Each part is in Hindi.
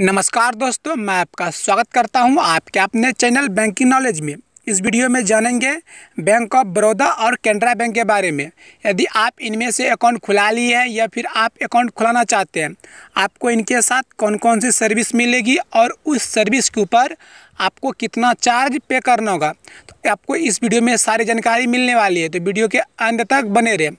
नमस्कार दोस्तों मैं आपका स्वागत करता हूं आपके अपने चैनल बैंकिंग नॉलेज में इस वीडियो में जानेंगे बैंक ऑफ बड़ौदा और कैनरा बैंक के बारे में यदि आप इनमें से अकाउंट खुला लिए हैं या फिर आप अकाउंट खुलाना चाहते हैं आपको इनके साथ कौन कौन सी सर्विस मिलेगी और उस सर्विस के ऊपर आपको कितना चार्ज पे करना होगा तो आपको इस वीडियो में सारी जानकारी मिलने वाली है तो वीडियो के अंत तक बने रहे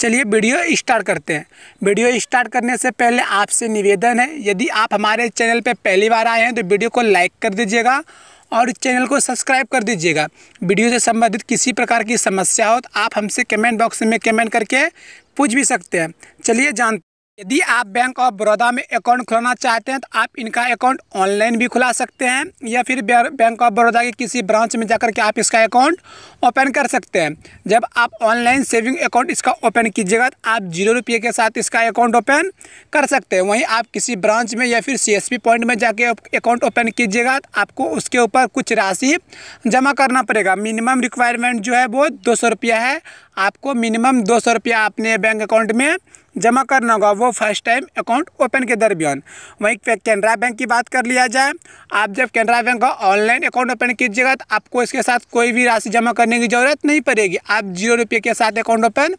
चलिए वीडियो स्टार्ट करते हैं वीडियो स्टार्ट करने से पहले आपसे निवेदन है यदि आप हमारे चैनल पर पहली बार आए हैं तो वीडियो को लाइक कर दीजिएगा और चैनल को सब्सक्राइब कर दीजिएगा वीडियो से संबंधित किसी प्रकार की समस्या हो तो आप हमसे कमेंट बॉक्स में कमेंट करके पूछ भी सकते हैं चलिए जान यदि आप बैंक ऑफ बड़ौदा में अकाउंट खोलना चाहते हैं तो आप इनका अकाउंट ऑनलाइन भी खुला सकते हैं या फिर बैंक ऑफ बड़ौदा के किसी ब्रांच में जाकर के आप इसका अकाउंट ओपन कर सकते हैं जब आप ऑनलाइन सेविंग अकाउंट इसका ओपन कीजिएगा तो आप जीरो रुपये के साथ इसका अकाउंट ओपन कर सकते हैं वहीं आप किसी ब्रांच में या फिर सी पॉइंट में जाके अकाउंट ओपन कीजिएगा तो आपको उसके ऊपर कुछ राशि जमा करना पड़ेगा मिनिमम रिक्वायरमेंट जो है वो दो है आपको मिनिमम दो सौ रुपया अपने बैंक अकाउंट में जमा करना होगा वो फर्स्ट टाइम अकाउंट ओपन के दरमियान वहीं पे कैनरा बैंक की बात कर लिया जाए आप जब कैनरा बैंक का ऑनलाइन अकाउंट ओपन कीजिएगा तो आपको इसके साथ कोई भी राशि जमा करने की ज़रूरत नहीं पड़ेगी आप जीरो रुपये के साथ अकाउंट ओपन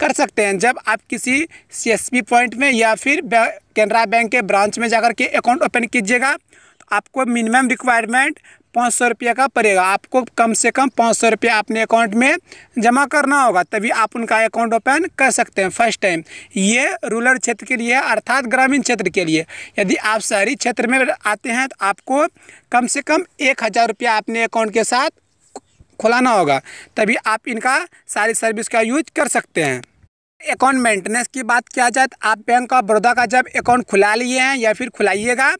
कर सकते हैं जब आप किसी सी पॉइंट में या फिर कैनरा बैंक के ब्रांच में जाकर के अकाउंट ओपन कीजिएगा तो आपको मिनिमम रिक्वायरमेंट पाँच सौ रुपये का पड़ेगा आपको कम से कम पाँच सौ रुपये अपने अकाउंट में जमा करना होगा तभी आप उनका अकाउंट ओपन कर सकते हैं फर्स्ट टाइम ये रूरल क्षेत्र के लिए अर्थात ग्रामीण क्षेत्र के लिए यदि आप शहरी क्षेत्र में आते हैं तो आपको कम से कम एक हज़ार रुपया अपने अकाउंट के साथ खुलाना होगा तभी आप इनका सारी सर्विस का यूज कर सकते हैं अकाउंट मेंटेनेंस की बात किया जाए तो आप बैंक ऑफ बड़ौदा का जब अकाउंट खुला लिए हैं या फिर खुलाइएगा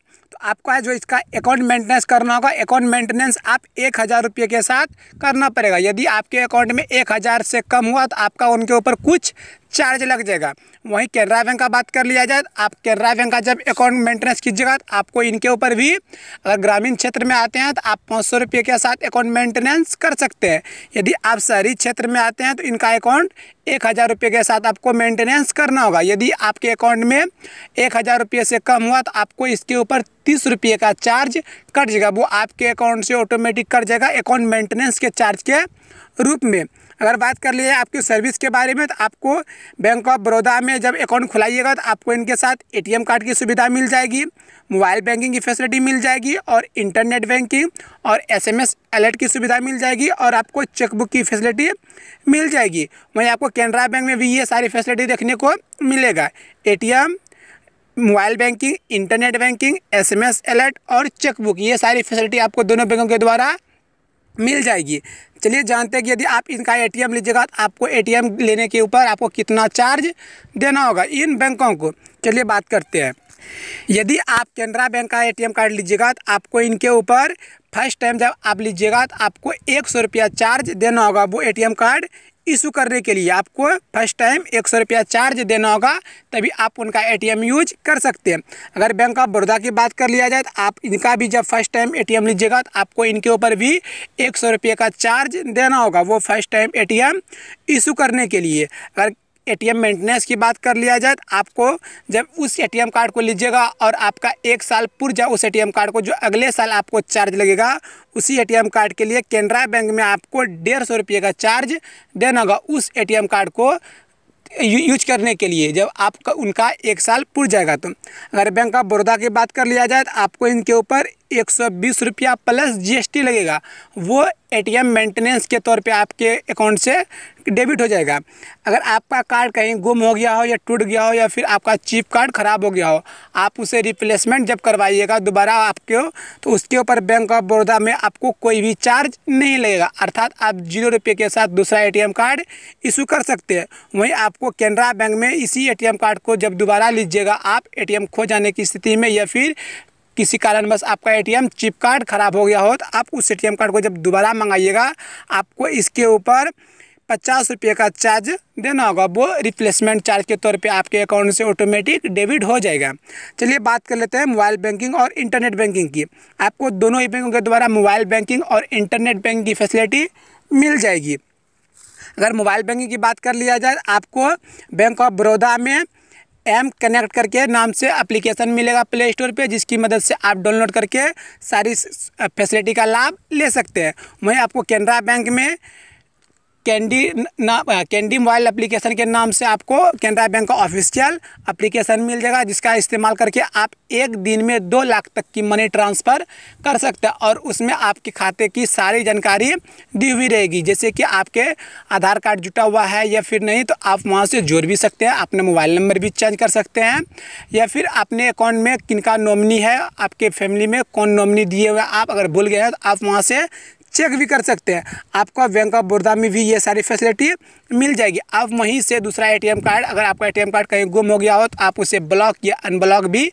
आपका है जो इसका अकाउंट मेंटेनेंस करना होगा अकाउंट मेंटेनेंस आप एक हज़ार रुपये के साथ करना पड़ेगा यदि आपके अकाउंट में एक हज़ार से कम हुआ तो आपका उनके ऊपर कुछ चार्ज लग जाएगा वहीं कैनरा बैंक का बात कर लिया जाए आप कैनरा बैंक का जब अकाउंट मेंटेनेंस कीजिएगा तो आपको इनके ऊपर भी अगर ग्रामीण क्षेत्र में आते हैं तो आप पाँच सौ रुपये के साथ अकाउंट मेंटेनेंस कर सकते हैं यदि आप शहरी क्षेत्र में आते हैं तो इनका अकाउंट एक हज़ार रुपये के साथ आपको मेंटेनेंस करना होगा यदि आपके अकाउंट में एक हज़ार रुपये से कम हुआ तो आपको इसके ऊपर तीस रुपये का चार्ज कट जाएगा वो आपके अकाउंट से ऑटोमेटिक कट जाएगा अकाउंट मेंटेनेंस के चार्ज के रूप में अगर बात कर लिए आपकी सर्विस के बारे में तो आपको बैंक ऑफ बड़ौदा में जब अकाउंट खुलाइएगा तो आपको इनके साथ एटीएम कार्ड की सुविधा मिल जाएगी मोबाइल बैंकिंग की फैसिलिटी मिल जाएगी और इंटरनेट बैंकिंग और एसएमएस अलर्ट की सुविधा मिल जाएगी और आपको चेकबुक की फैसिलिटी मिल जाएगी वहीं आपको कैनरा बैंक में भी ये सारी फैसिलिटी देखने को मिलेगा a mobile banking internet banking SMS alert और चेकबुक ये सारी फैसिलिटी आपको दोनों बैंकों के द्वारा मिल जाएगी चलिए जानते हैं कि यदि आप इनका एटीएम लीजिएगा तो आपको एटीएम लेने के ऊपर आपको कितना चार्ज देना होगा इन बैंकों को चलिए बात करते हैं यदि आप केनरा बैंक का एटीएम कार्ड लीजिएगा तो आपको इनके ऊपर फर्स्ट टाइम जब आप लीजिएगा तो आपको एक सौ रुपया चार्ज देना होगा वो एटीएम कार्ड इशू करने के लिए आपको फर्स्ट टाइम एक सौ रुपया चार्ज देना होगा तभी आप उनका एटीएम यूज कर सकते हैं अगर बैंक ऑफ बड़ौदा की बात कर लिया जाए तो आप इनका भी जब फर्स्ट टाइम एटीएम लीजिएगा तो आपको इनके ऊपर भी एक सौ रुपये का चार्ज देना होगा वो फर्स्ट टाइम एटीएम इशू करने के लिए अगर एटीएम मेंटेनेंस की बात कर लिया जाए तो आपको जब उस एटीएम कार्ड को लीजिएगा और आपका एक साल पूर्व जाए उस एटीएम कार्ड को जो अगले साल आपको चार्ज लगेगा उसी एटीएम कार्ड के लिए केनरा बैंक में आपको डेढ़ सौ रुपये का चार्ज देना होगा उस एटीएम कार्ड को यूज करने के लिए जब आपका उनका एक साल पुर जाएगा तो अगर बैंक ऑफ बड़ौदा की बात कर लिया जाए तो आपको इनके ऊपर एक सौ बीस रुपया प्लस जीएसटी लगेगा वो एटीएम मेंटेनेंस के तौर पे आपके अकाउंट से डेबिट हो जाएगा अगर आपका कार्ड कहीं गुम हो गया हो या टूट गया हो या फिर आपका चिप कार्ड ख़राब हो गया हो आप उसे रिप्लेसमेंट जब करवाइएगा दोबारा आपके तो उसके ऊपर बैंक ऑफ बड़ौदा में आपको कोई भी चार्ज नहीं लगेगा अर्थात आप जीरो रुपये के साथ दूसरा ए कार्ड इशू कर सकते हैं वहीं आपको केनरा बैंक में इसी ए कार्ड को जब दोबारा लीजिएगा आप ए खो जाने की स्थिति में या फिर किसी कारण बस आपका एटीएम चिप कार्ड ख़राब हो गया हो तो आप उस एटीएम कार्ड को जब दोबारा मंगाइएगा आपको इसके ऊपर पचास रुपये का चार्ज देना होगा वो रिप्लेसमेंट चार्ज के तौर पे आपके अकाउंट से ऑटोमेटिक डेबिट हो जाएगा चलिए बात कर लेते हैं मोबाइल बैंकिंग और इंटरनेट बैंकिंग की आपको दोनों ही बैंकों के द्वारा मोबाइल बैंकिंग और इंटरनेट बैंक की फैसिलिटी मिल जाएगी अगर मोबाइल बैंकिंग की बात कर लिया जाए आपको बैंक ऑफ बड़ौदा में एम कनेक्ट करके नाम से एप्लीकेशन मिलेगा प्ले स्टोर पर जिसकी मदद से आप डाउनलोड करके सारी फैसिलिटी का लाभ ले सकते हैं वहीं आपको कैनरा बैंक में कैंडी ना कैंडी मोबाइल एप्लीकेशन के नाम से आपको कैनरा बैंक का ऑफिशियल एप्लीकेशन मिल जाएगा जिसका इस्तेमाल करके आप एक दिन में दो लाख तक की मनी ट्रांसफ़र कर सकते हैं और उसमें आपके खाते की सारी जानकारी दी हुई रहेगी जैसे कि आपके आधार कार्ड जुटा हुआ है या फिर नहीं तो आप वहाँ से जोड़ भी सकते हैं अपने मोबाइल नंबर भी चेंज कर सकते हैं या फिर अपने अकाउंट में किनका नॉमिनी है आपके फैमिली में कौन नॉमिनी दिए हुए आप अगर भूल गए हैं तो आप वहाँ से चेक भी कर सकते हैं आपको बैंक ऑफ बड़ौदा में भी ये सारी फैसिलिटी मिल जाएगी आप वहीं से दूसरा एटीएम कार्ड अगर आपका एटीएम कार्ड कहीं गुम हो गया हो तो आप उसे ब्लॉक या अनब्लॉक भी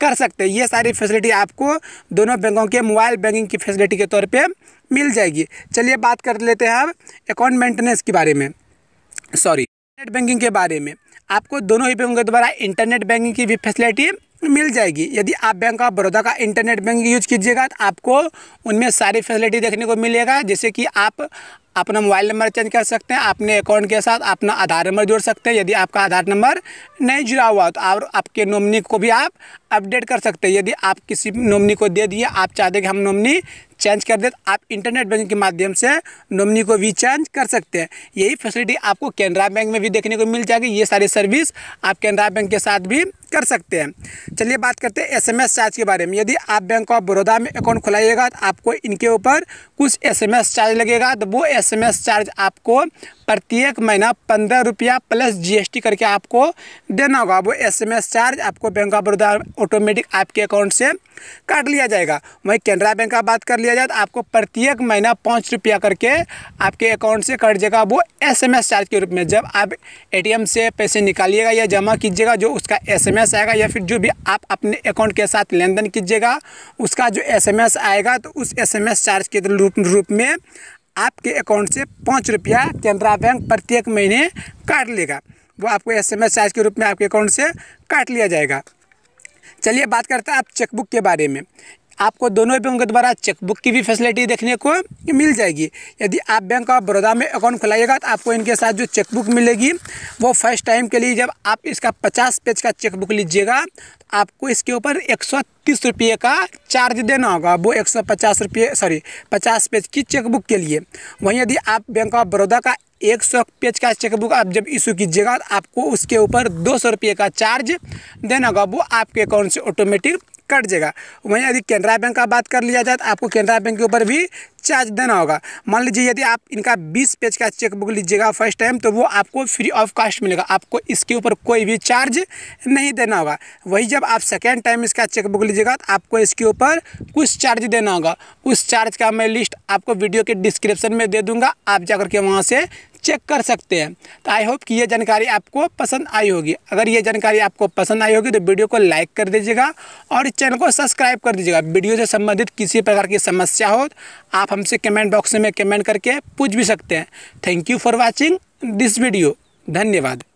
कर सकते हैं ये सारी फैसिलिटी आपको दोनों बैंकों के मोबाइल बैंकिंग की फैसिलिटी के तौर पर मिल जाएगी चलिए बात कर लेते हैं अब अकाउंट मेंटेनेंस के बारे में सॉरी नेट बैंकिंग के बारे में आपको दोनों ही बैंकों के द्वारा इंटरनेट बैंकिंग की भी फैसिलिटी मिल जाएगी यदि आप बैंक ऑफ बड़ौदा का इंटरनेट बैंक यूज कीजिएगा तो आपको उनमें सारी फैसिलिटी देखने को मिलेगा जैसे कि आप अपना मोबाइल नंबर चेंज कर सकते हैं अपने अकाउंट के साथ अपना आधार नंबर जोड़ सकते हैं यदि आपका आधार नंबर नहीं जुड़ा हुआ तो आप आपके नॉमनी को भी आप अपडेट कर सकते हैं यदि आप किसी नॉमनी को दे दिए आप चाहते कि हम नॉमनी चेंज कर दें तो आप इंटरनेट बैंकिंग के माध्यम से नॉमनी को भी चेंज कर सकते हैं यही फैसिलिटी आपको कैनरा बैंक में भी देखने को मिल जाएगी ये सारी सर्विस आप कैनरा बैंक के साथ भी कर सकते हैं चलिए बात करते हैं एसएमएस चार्ज के बारे में यदि आप बैंक ऑफ बड़ौदा में अकाउंट खुलाइएगा तो आपको इनके ऊपर कुछ एसएमएस चार्ज लगेगा तो वो एसएमएस चार्ज आपको प्रत्येक महीना पंद्रह रुपया प्लस जीएसटी करके आपको देना होगा वो एसएमएस चार्ज आपको बैंक ऑफ बड़ौदा ऑटोमेटिक आपके अकाउंट से काट लिया जाएगा वहीं केनरा बैंक का बात कर लिया जाए तो आपको प्रत्येक महीना पाँच रुपया करके आपके अकाउंट से कट जाएगा वो एसएमएस चार्ज के रूप में जब आप एटीएम से पैसे निकालिएगा या जमा कीजिएगा जो उसका एसएमएस एसएमएस आएगा या फिर जो भी आप अपने अकाउंट के साथ लेन देन कीजिएगा उसका जो एसएमएस आएगा तो उस एसएमएस चार्ज के रूप रूप में आपके अकाउंट से पाँच रुपया केनरा बैंक प्रत्येक महीने काट लेगा वो आपको एसएमएस चार्ज के रूप में आपके अकाउंट से काट लिया जाएगा चलिए बात करते हैं आप चेकबुक के बारे में आपको दोनों बैंकों द्वारा चेकबुक की भी फैसिलिटी देखने को मिल जाएगी यदि आप बैंक ऑफ बड़ौदा में अकाउंट खुलाइएगा तो आपको इनके साथ जो चेकबुक मिलेगी वो फर्स्ट टाइम के लिए जब आप इसका पचास पेज का चेकबुक लीजिएगा तो आपको इसके ऊपर एक सौ तीस रुपये का चार्ज देना होगा वो एक सौ पचास रुपये सॉरी पचास पेज की चेकबुक के लिए वहीं यदि आप बैंक ऑफ बड़ौदा का एक सौ पेज का चेकबुक आप जब इशू कीजिएगा तो आपको उसके ऊपर दो सौ रुपये का चार्ज देना होगा वो आपके अकाउंट से ऑटोमेटिक कट जाएगा वहीं यदि केनरा बैंक का बात कर लिया जाए तो आपको केनरा बैंक के ऊपर भी चार्ज देना होगा मान लीजिए यदि आप इनका 20 पेज का चेकबुक लीजिएगा फर्स्ट टाइम तो वो आपको फ्री ऑफ कास्ट मिलेगा आपको इसके ऊपर कोई भी चार्ज नहीं देना होगा वही जब आप सेकेंड टाइम इसका चेकबुक लीजिएगा तो आपको इसके ऊपर कुछ चार्ज देना होगा उस चार्ज का मैं लिस्ट आपको वीडियो के डिस्क्रिप्शन में दे दूँगा आप जाकर के वहाँ से चेक कर सकते हैं तो आई होप कि ये जानकारी आपको पसंद आई होगी अगर ये जानकारी आपको पसंद आई होगी तो वीडियो को लाइक कर दीजिएगा और इस चैनल को सब्सक्राइब कर दीजिएगा वीडियो से संबंधित किसी प्रकार की समस्या हो आप हमसे कमेंट बॉक्स में कमेंट करके पूछ भी सकते हैं thank you for watching this video धन्यवाद